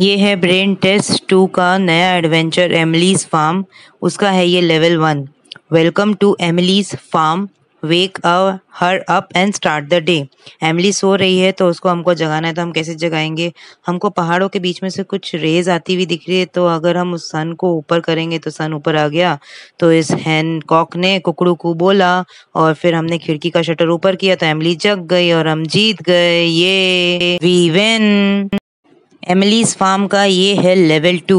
ये है brain test to का नया एडवेंचर एमलीज फार्म उसका है ये level one welcome to Emily's farm wake her up and start the day Emily सो रही है तो उसको हमको जगाना है तो हम कैसे जगाएंगे हमको पहाड़ों के बीच में से कुछ रेज आती हुई दिख रही है तो अगर हम उस सन को ऊपर करेंगे तो सन ऊपर आ गया तो इस हैन कॉक ने कुकड़ू को बोला और फिर हमने खिड़की का शटर ऊपर किया तो एमली जग गई और हम जीत गए ये वी वेन एमिलीज फार्म का ये है level two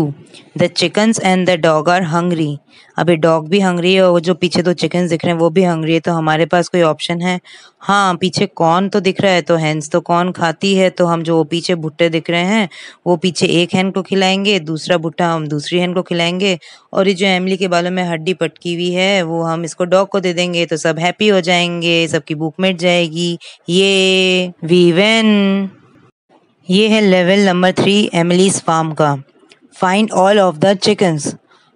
the chickens and the dog are hungry अभी डॉग भी हंग्री है और जो पीछे दो चिकन्स दिख रहे हैं वो भी हंग्री है तो हमारे पास कोई ऑप्शन है हाँ पीछे कौन तो दिख रहा है तो हैंस तो कौन खाती है तो हम जो पीछे भुट्टे दिख रहे हैं वो पीछे एक हैंड को खिलाएंगे दूसरा भुट्टा हम दूसरी हैंड को खिलाएंगे और ये जो एमली के बालों में हड्डी पटकी हुई है वो हम इसको डॉग को दे देंगे तो सब हैप्पी हो जाएंगे सबकी भूख मिट जाएगी ये वी वेन ये है level number three Emily's farm का find all of the chickens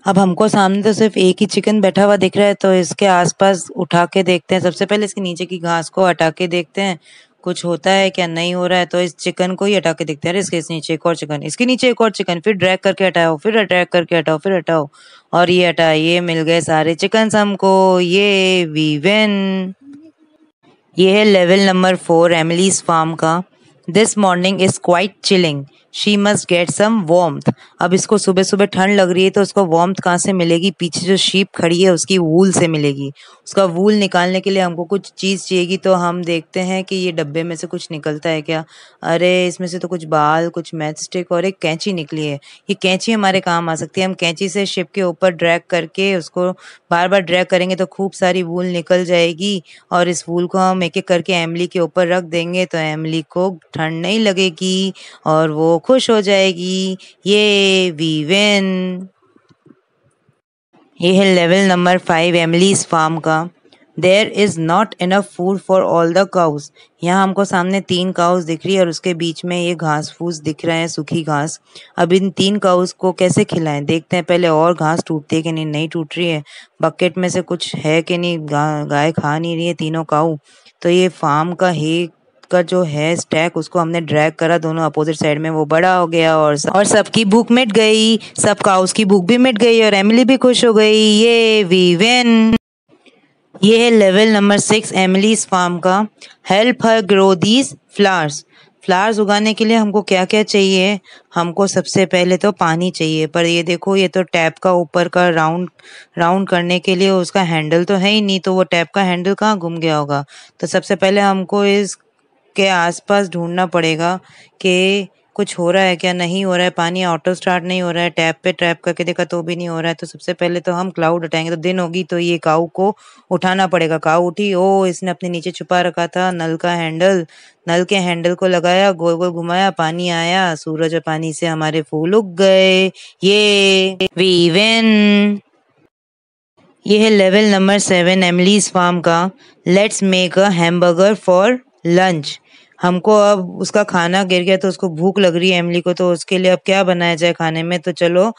अब हमको सामने तो सिर्फ एक ही चिकन बैठा हुआ दिख रहा है तो इसके आसपास उठा के देखते हैं सबसे पहले इसके नीचे की घास को हटा के देखते हैं कुछ होता है क्या नहीं हो रहा है तो इस चिकन को ही हटा के देखते हैं अरे इसके इस नीचे एक और चिकन इसके नीचे एक और चिकन फिर ड्रैग करके हटाओ फिर अट्रैक करके हटाओ फिर हटाओ और ये हटा ये मिल गए सारे चिकन हमको ये वी वेन ये है level number four Emily's farm का This morning is quite chilling. She must get some warmth अब इसको सुबह सुबह ठंड लग रही है तो उसको वॉम्थ कहाँ से मिलेगी पीछे जो शीप खड़ी है उसकी वूल से मिलेगी उसका वूल निकालने के लिए हमको कुछ चीज़ चाहिएगी तो हम देखते हैं कि ये डब्बे में से कुछ निकलता है क्या अरे इसमें से तो कुछ बाल कुछ मैथस्टिक और एक कैंची निकली है ये कैंची हमारे काम आ सकती है हम कैंची से शिप के ऊपर ड्रैग करके उसको बार बार ड्रैग करेंगे तो खूब सारी वूल निकल जाएगी और इस वूल को हम एक एक करके एमली के ऊपर रख देंगे तो एमली को ठंड नहीं लगेगी और वो खुश हो जाएगी ये वी विन ये है level number five Emily's farm का there is not enough food for all the cows यहाँ हमको सामने तीन काउस दिख रही है और उसके बीच में ये घास फूस दिख रहे हैं सूखी घास अब इन तीन काउस को कैसे खिलाएं देखते हैं पहले और घास टूटती है कि नहीं नहीं टूट रही है बकेट में से कुछ है कि नहीं गा, गाय खा नहीं रही है तीनों काऊ तो ये फार्म का ही का जो है स्टैक उसको हमने ड्रैग करा दोनों अपोजिट साइड में वो बड़ा हो गया और सब, और सबकी बुक मिट गई सबका उसकी बुक भी मिट गई और एमिली भी खुश हो गई ये वी वेन ये है level number six Emily's farm का help her grow these flowers flowers उगाने के लिए हमको क्या क्या चाहिए हमको सबसे पहले तो पानी चाहिए पर ये देखो ये तो टैप का ऊपर का राउंड राउंड करने के लिए उसका हैंडल तो है ही नहीं तो वो टैप का हैंडल कहाँ घूम गया होगा तो सबसे पहले हमको इस के आसपास ढूंढना पड़ेगा कि कुछ हो रहा है क्या नहीं हो रहा है पानी ऑटो स्टार्ट नहीं हो रहा है टैप पे ट्रैप करके देखा तो भी नहीं हो रहा है तो सबसे पहले तो हम क्लाउड उठाएंगे तो दिन होगी तो ये काउ को उठाना पड़ेगा काउ उठी ओ इसने अपने नीचे छुपा रखा था नल का हैंडल नल के हैंडल को लगाया गोल गोल घुमाया पानी आया सूरज और पानी से हमारे फूल उग गए ये वी विन ये है level number seven Emily's farm का let's make a hamburger for lunch हमको अब उसका खाना गिर गया तो उसको भूख लग रही है एमली को तो उसके लिए अब क्या बनाया जाए खाने में तो चलो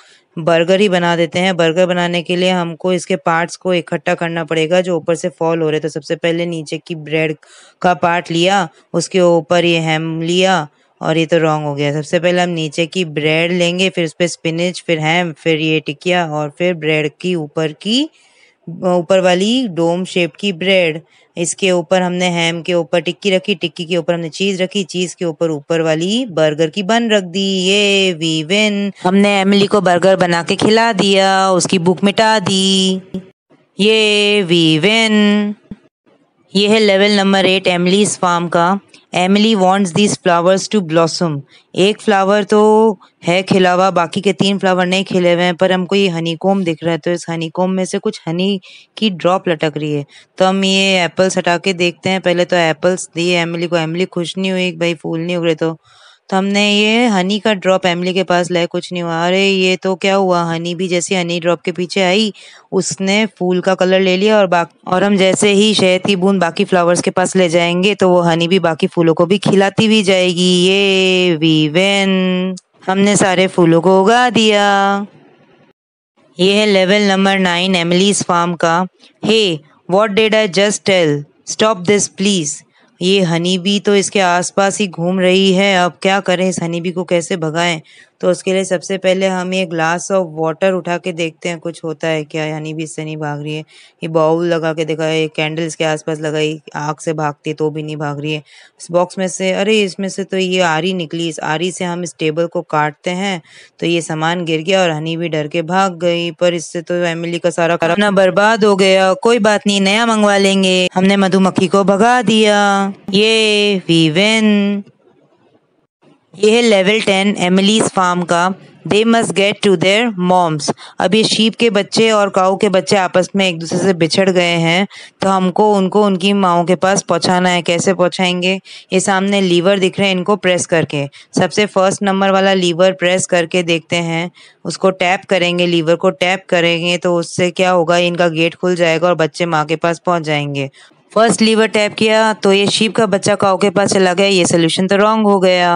बर्गर ही बना देते हैं बर्गर बनाने के लिए हमको इसके पार्ट्स को इकट्ठा करना पड़ेगा जो ऊपर से फॉल हो रहे तो सबसे पहले नीचे की ब्रेड का पार्ट लिया उसके ऊपर ये हेम लिया और ये तो रॉन्ग हो गया सबसे पहले हम नीचे की ब्रेड लेंगे फिर उस पर स्पिनच फिर हैम फिर ये टिकिया और फिर ब्रेड की ऊपर की ऊपर वाली डोम शेप की ब्रेड इसके ऊपर हमने हैम के ऊपर टिक्की रखी टिक्की के ऊपर हमने चीज रखी चीज के ऊपर ऊपर वाली बर्गर की बन रख दी ये वी विन हमने एमिली को बर्गर बना के खिला दिया उसकी भूख मिटा दी ये वी विन ये है level number eight Emily's farm का Emily wants these flowers to blossom एक फ्लावर तो है खिला हुआ बाकी के तीन फ्लावर नहीं खिले हुए हैं पर हमको ये हनी कोम दिख रहा है तो इस हनी कोम में से कुछ हनी की ड्रॉप लटक रही है तो हम ये एप्पल्स हटा के देखते हैं पहले तो एप्पल्स दिए एमिली को एमिली खुश नहीं हुई भाई फूल नहीं रहे तो तो हमने ये हनी का ड्रॉप एमली के पास लाया कुछ नहीं हुआ अरे ये तो क्या हुआ हनी भी जैसे हनी ड्रॉप के पीछे आई उसने फूल का कलर ले लिया और बाकी और हम जैसे ही शहद की बूंद बाकी फ्लावर्स के पास ले जाएंगे तो वो हनी भी बाकी फूलों को भी खिलाती भी जाएगी ये वी वेन हमने सारे फूलों को उगा दिया ये है level number nine Emily's farm का hey what dad I just tell stop this please ये हनी भी तो इसके आसपास ही घूम रही है अब क्या करें इस हनी भी को कैसे भगाएं तो उसके लिए सबसे पहले हम ये ग्लास ऑफ वाटर उठा के देखते हैं कुछ होता है क्या यानी भी इससे नहीं भाग रही है ये बाउल लगा के देखा है कैंडल्स के आसपास लगाई आग से भागती तो भी नहीं भाग रही है इस बॉक्स में से अरे इसमें से तो ये आरी निकली इस आरी से हम इस टेबल को काटते हैं तो ये सामान गिर गया और हनी भी डर के भाग गई पर इससे तो फैमिली का सारा ना बर्बाद हो गया कोई बात नहीं नया मंगवा लेंगे हमने मधुमक्खी को भगा दिया ये वी वेन ये है लेवल टेन एमिलीज फार्म का they must get to their moms अब ये शीप के बच्चे और काऊ के बच्चे आपस में एक दूसरे से बिछड़ गए हैं तो हमको उनको उनकी माओ के पास पहुंचाना है कैसे पहुंचाएंगे ये सामने लीवर दिख रहे हैं इनको प्रेस करके सबसे फर्स्ट नंबर वाला लीवर प्रेस करके देखते हैं उसको टैप करेंगे लीवर को टैप करेंगे तो उससे क्या होगा इनका गेट खुल जाएगा और बच्चे माँ के पास पहुँच जाएंगे फर्स्ट लीवर टैप किया तो ये शीप का बच्चा काउ के पास चला गया ये सोल्यूशन तो रॉन्ग हो गया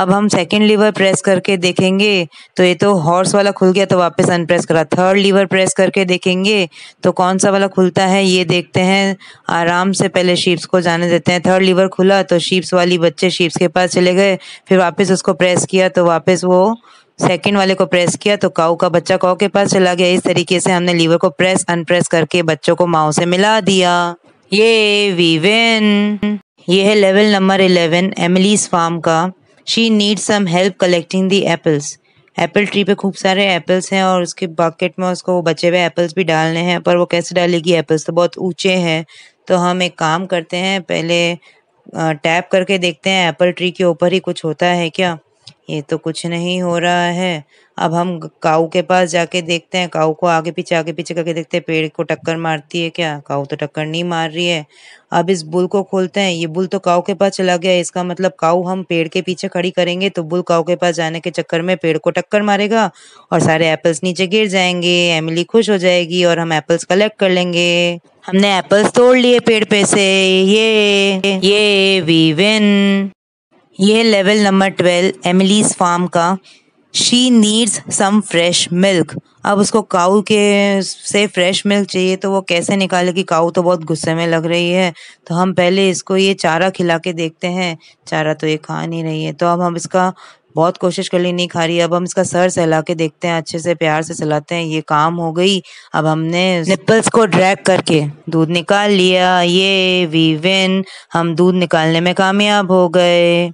अब हम सेकेंड लीवर प्रेस करके देखेंगे तो ये तो हॉर्स वाला खुल गया तो वापस अनप्रेस करा थर्ड लीवर प्रेस करके देखेंगे तो कौन सा वाला खुलता है ये देखते हैं आराम से पहले शीप्स को जाने देते हैं थर्ड लीवर खुला तो शीप्स वाली बच्चे शीप्स के पास चले गए फिर वापस उसको प्रेस किया तो वापस वो सेकेंड वाले को प्रेस किया तो काऊ का बच्चा काऊ के पास चला गया इस तरीके से हमने लीवर को प्रेस अनप्रेस करके बच्चों को माओ से मिला दिया ये वी ये है level number eleven Emily's farm का she need some help collecting the apples apple tree पे खूब सारे एप्पल्स हैं और उसके बकेट में उसको बचे हुए एप्पल्स भी डालने हैं पर वो कैसे डालेगी एप्पल्स तो बहुत ऊंचे हैं तो हम एक काम करते हैं पहले टैप करके देखते हैं एप्पल ट्री के ऊपर ही कुछ होता है क्या ये तो कुछ नहीं हो रहा है अब हम काऊ के पास जाके देखते हैं काऊ को आगे पीछे आगे पीछे करके देखते हैं पेड़ को टक्कर मारती है क्या काऊ तो टक्कर नहीं मार रही है अब इस बुल को खोलते हैं ये बुल तो काऊ के पास चला गया इसका मतलब काऊ हम पेड़ के पीछे खड़ी करेंगे तो बुल काऊ के पास जाने के चक्कर में पेड़ को टक्कर मारेगा और सारे एप्पल्स नीचे गिर जाएंगे एमिली खुश हो जाएगी और हम एप्पल्स कलेक्ट कर लेंगे हमने एप्पल्स तोड़ लिए पेड़ पे से ये ये वी विन ये level number twelve Emily's farm का she needs some fresh milk अब उसको काऊ के से फ्रेश मिल्क चाहिए तो वो कैसे निकाले कि काऊ तो बहुत गुस्से में लग रही है तो हम पहले इसको ये चारा खिला के देखते हैं चारा तो ये खा नहीं रही है तो अब हम इसका बहुत कोशिश कर ली नहीं खा रही अब हम इसका सर सहला के देखते हैं अच्छे से प्यार से सहलाते हैं ये काम हो गई अब हमने निपल्स को ड्रैग करके दूध निकाल लिया ये वी विन हम दूध निकालने में कामयाब हो गए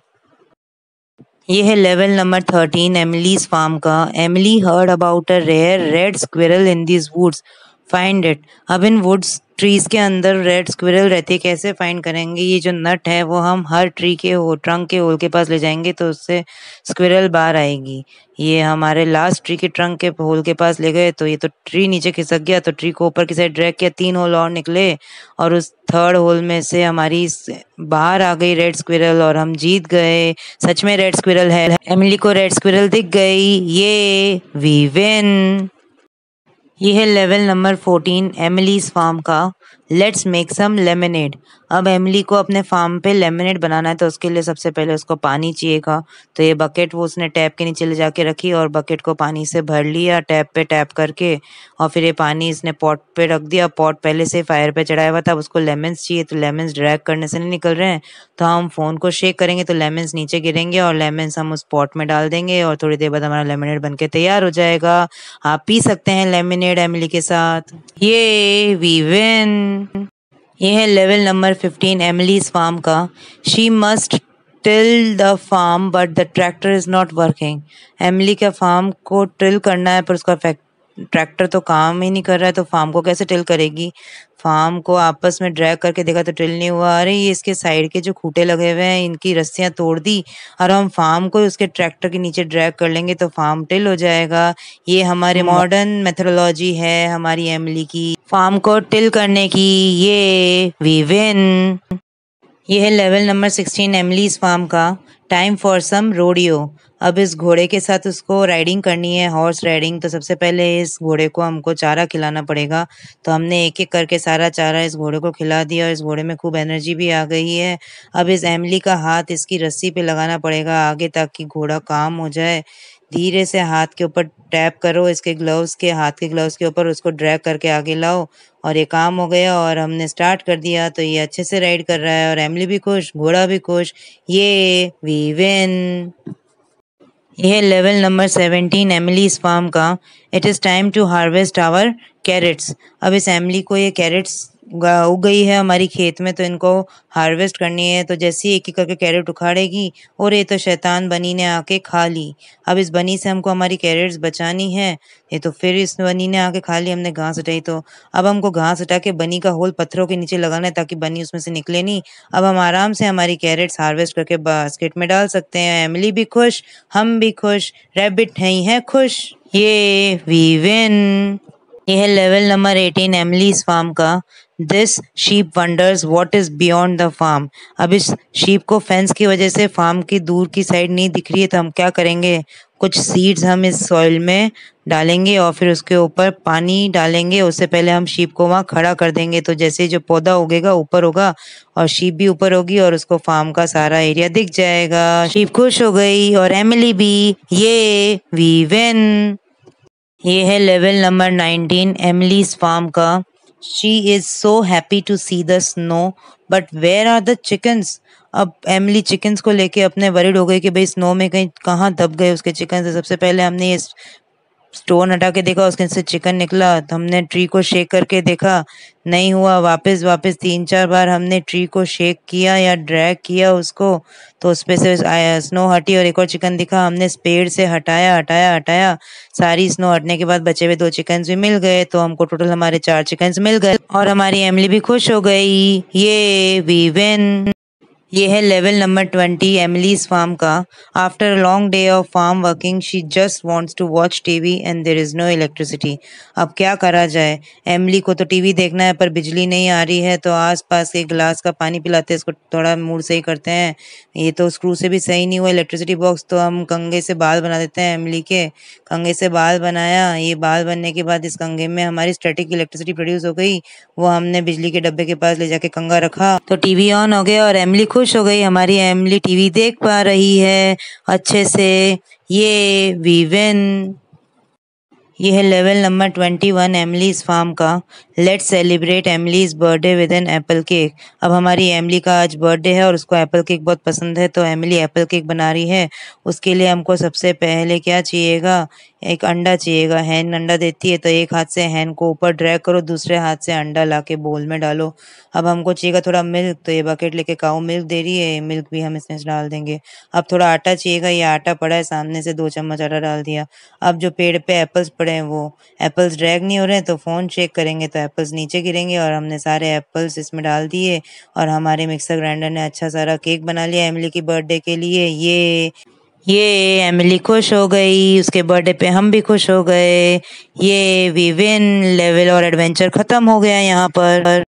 ये है level number thirteen Emily's farm का Emily heard about a rare red squirrel in these woods find it अब इन वुड्स ट्रीज के अंदर रेड स्क्विरल रहती है कैसे फाइंड करेंगे ये जो नट है वो हम हर ट्री के हो ट्रंक के होल के पास ले जाएंगे तो उससे स्क्विरल बाहर आएगी ये हमारे लास्ट ट्री के ट्रंक के होल के पास ले गए तो ये तो ट्री नीचे खिसक गया तो ट्री को ऊपर की साइड ड्रैग किया तीन होल और निकले और उस थर्ड होल में से हमारी बाहर आ गई रेड स्क्विरल और हम जीत गए सच में रेड स्क्विरल है एमिली को रेड स्क्विरल दिख गई ये वी विन ये है level number fourteen Emily's farm का लेट्स मेक सम लेमनेड अब एमली को अपने फार्म पे लेमनेड बनाना है तो उसके लिए सबसे पहले उसको पानी चाहिएगा तो ये बकेट वो उसने टैप के नीचे ले जाके रखी और बकेट को पानी से भर लिया टैप पे टैप करके और फिर ये पानी इसने पॉट पे रख दिया पॉट पहले से फायर पे चढ़ाया हुआ था अब उसको लेमन्स चाहिए तो लेमन्स ड्रैग करने से नहीं निकल रहे हैं तो हम फ़ोन को शेक करेंगे तो लेमन्स नीचे गिरेंगे और लेमन्स हम उस पॉट में डाल देंगे और थोड़ी देर बाद हमारा लेमनेड बन तैयार हो जाएगा आप पी सकते हैं लेमनेड एमली के साथ ये वी विन ये है level number fifteen Emily's farm का she must till the farm but the tractor is not working Emily का फार्म को टिल करना है पर उसका ट्रैक्टर तो काम ही नहीं कर रहा है तो फार्म को कैसे टिल करेगी फार्म को आपस में ड्रैग करके देखा तो टिल नहीं हुआ अरे ये इसके साइड के जो खूटे लगे हुए हैं इनकी रस्सियाँ तोड़ दी और हम फार्म को उसके ट्रैक्टर के नीचे ड्रैग कर लेंगे तो फार्म टिल हो जाएगा ये हमारे हम्म। मॉडर्न मेथोडोलॉजी है हमारी एमली की फार्म को टिल करने की ये वी विन यह है level number sixteen Emily's farm का टाइम फॉर सम रोडियो अब इस घोड़े के साथ उसको राइडिंग करनी है हॉर्स राइडिंग तो सबसे पहले इस घोड़े को हमको चारा खिलाना पड़ेगा तो हमने एक एक करके सारा चारा इस घोड़े को खिला दिया और इस घोड़े में खूब एनर्जी भी आ गई है अब इस एमली का हाथ इसकी रस्सी पे लगाना पड़ेगा आगे ताकि घोड़ा काम हो जाए धीरे से हाथ के ऊपर टैप करो इसके ग्लव्स के हाथ के ग्लव्स के ऊपर उसको ड्रैग करके आगे लाओ और ये काम हो गया और हमने स्टार्ट कर दिया तो ये अच्छे से राइड कर रहा है और एमली भी खुश घोड़ा भी खुश ये वी विन यह लेवल नंबर सेवेंटीन इस फार्म का it is time to harvest our carrots अब इस एमली को ये कैरेट्स उग गई है हमारी खेत में तो इनको हार्वेस्ट करनी है तो जैसे ही एक एक करके कैरेट उखाड़ेगी और ये तो शैतान बनी ने आके खा ली अब इस बनी से हमको हमारी कैरेट्स बचानी है ये तो फिर इस बनी ने आके खा ली हमने घास हटाई तो अब हमको घास हटा के बनी का होल पत्थरों के नीचे लगाना है ताकि बनी उसमें से निकले नहीं अब हम आराम से हमारी कैरेट्स हार्वेस्ट करके बास्केट में डाल सकते हैं एमली भी खुश हम भी खुश रेबिट नहीं है खुश ये वी विन यह है level number eighteen Emily's farm का this sheep wonders what is beyond the farm अब इस शीप को फेंस की वजह से फार्म की दूर की साइड नहीं दिख रही है तो हम क्या करेंगे कुछ सीड्स हम इस सॉइल में डालेंगे और फिर उसके ऊपर पानी डालेंगे उससे पहले हम शीप को वहाँ खड़ा कर देंगे तो जैसे जो पौधा उगेगा ऊपर होगा और शीप भी ऊपर होगी और उसको फार्म का सारा एरिया दिख जाएगा शीप खुश हो गई और एमिली भी ये वी वेन ये है level number nineteen Emily's farm का She is so happy to see the snow, but where are the chickens? अब एमली चिकन्स को लेके अपने वरिड हो गए कि भाई स्नो में कहीं कहाँ दब गए उसके चिकन सबसे पहले हमने इस स्टोन हटा के देखा उसके से चिकन निकला तो हमने ट्री को शेक करके देखा नहीं हुआ वापस वापस तीन चार बार हमने ट्री को शेक किया या ड्रैग किया उसको तो उस पर से स्नो हटी और एक और चिकन दिखा हमने स्पेड़ से हटाया हटाया हटाया सारी स्नो हटने के बाद बचे हुए दो चिकन भी मिल गए तो हमको टोटल हमारे चार चिकन मिल गए और हमारी एमली भी खुश हो गई ये वी वेन ये है level number twenty Emily farm का after long day of farm working she just wants to watch TV and there is no electricity अब क्या करा जाए एमली को तो टीवी देखना है पर बिजली नहीं आ रही है तो आसपास के गिलास का पानी पिलाते इसको थोड़ा मूड सही करते हैं ये तो स्क्रू से भी सही नहीं हुआ इलेक्ट्रिसिटी बॉक्स तो हम कंगे से बाल बना देते हैं एमली के कंगे से बाल बनाया ये बाल बनने के बाद इस कंगे में हमारी स्ट्रेटिक इलेक्ट्रिसिटी प्रोड्यूस हो गई वो हमने बिजली के डब्बे के पास ले जाके कंगा रखा तो टीवी ऑन हो गया और एमली खुद खुश हो गई हमारी एमली टीवी देख पा रही है अच्छे से ये वी विन यह है level number twenty one Emily's farm का let's celebrate Emily's birthday with an apple cake अब हमारी एमली का आज बर्थडे है और उसको एप्पल केक बहुत पसंद है तो एमली एप्पल केक बना रही है उसके लिए हमको सबसे पहले क्या चाहिएगा एक अंडा चाहिएगा हैन अंडा देती है तो एक हाथ से हैन को ऊपर ड्रैग करो दूसरे हाथ से अंडा ला के बोल में डालो अब हमको चाहिएगा थोड़ा मिल्क तो ये बकेट लेके काउ मिल्क दे रही है मिल्क भी हम इसमें डाल देंगे अब थोड़ा आटा चाहिएगा ये आटा पड़ा है सामने से दो चम्मच आटा डाल दिया अब जो पेड़ पे एप्पल्स पड़े पड़े हैं वो एप्पल्स ड्रैग नहीं हो रहे हैं तो फ़ोन चेक करेंगे तो एप्पल्स नीचे गिरेंगे और हमने सारे एप्पल्स इसमें डाल दिए और हमारे मिक्सर ग्राइंडर ने अच्छा सारा केक बना लिया एमिली की बर्थडे के लिए ये ये एमिली खुश हो गई उसके बर्थडे पे हम भी खुश हो गए ये विविन लेवल और एडवेंचर ख़त्म हो गया यहाँ पर